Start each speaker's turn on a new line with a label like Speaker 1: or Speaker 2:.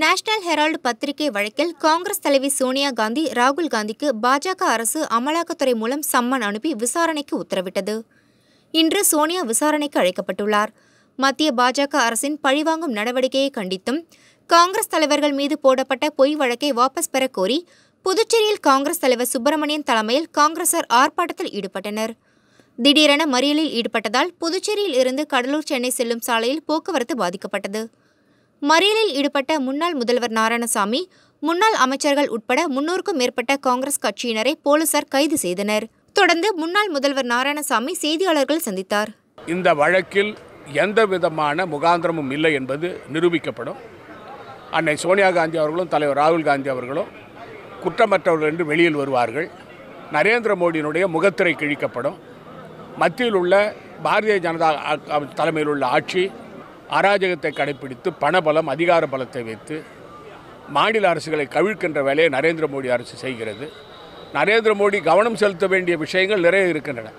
Speaker 1: national Herald பத்திரிகை வழக்கில் காங்கிரஸ் தலைவி சோனியா காந்தி ராகுல் காந்திக்கு பாஜக அரசு அமலாக்கத்துறை மூலம் சம்மன் அனுப்பி விசாரணைக்கு உத்தரவிட்டது இன்று சோனியா விசாரணைக்கு அழைக்கப்பட்டுள்ளார் மத்திய பாஜக அரசின் பழிவாங்கும் நடவடிக்கையை கண்டித்தும் காங்கிரஸ் தலைவர்கள் மீது போடப்பட்ட பொய் வழக்கை வாபஸ் பெற கோரி புதுச்சேரியில் காங்கிரஸ் தலைவர் சுப்பிரமணியன் தலைமையில் காங்கிரசார் ஆர்ப்பாட்டத்தில் ஈடுபட்டனர் திடீரென மறியலில் ஈடுபட்டதால் புதுச்சேரியில் இருந்து கடலூர் சென்னை செல்லும் சாலையில் போக்குவரத்து பாதிக்கப்பட்டது மறியலில் ஈடுபட்ட முன்னாள் முதல்வர் நாராயணசாமி முன்னாள் அமைச்சர்கள் உட்பட முன்னூறுக்கும் மேற்பட்ட காங்கிரஸ் கட்சியினரை போலீசார் கைது செய்தனர் தொடர்ந்து முன்னாள் முதல்வர் நாராயணசாமி செய்தியாளர்கள் சந்தித்தார்
Speaker 2: இந்த வழக்கில் எந்த விதமான முகாந்திரமும் இல்லை என்பது நிரூபிக்கப்படும் அன்னை சோனியா காந்தி அவர்களும் தலைவர் ராகுல் காந்தி அவர்களும் குற்றமற்றவர்கள் என்று வெளியில் வருவார்கள் நரேந்திர மோடியினுடைய முகத்திரை கிழிக்கப்படும் மத்தியில் உள்ள பாரதிய ஜனதா தலைமையில் உள்ள ஆட்சி அராஜகத்தை கடைபிடித்து பணபலம் அதிகார பலத்தை வைத்து மாநில அரசுகளை கவிழ்க்கின்ற வேலையை நரேந்திர மோடி அரசு செய்கிறது நரேந்திர மோடி கவனம் செலுத்த வேண்டிய விஷயங்கள் நிறைய இருக்கின்றன